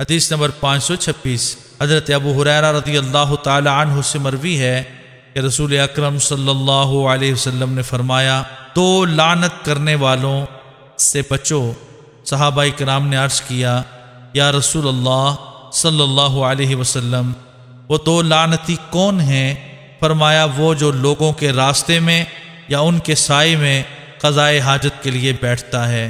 हदीस नंबर 526 हज़रत अबू हुरैर रदी अल्लाह तन से मरवी है कि रसूल अक्रम सम ने फरमाया दो लानत करने वालों से बचो सहाबा कराम ने अर्ज़ किया या रसूल अल्लाह सल्ला वसम वो दो लानती कौन हैं फरमाया वो जो लोगों के रास्ते में या उनके साय में क़ज़ाए हाजत के लिए बैठता है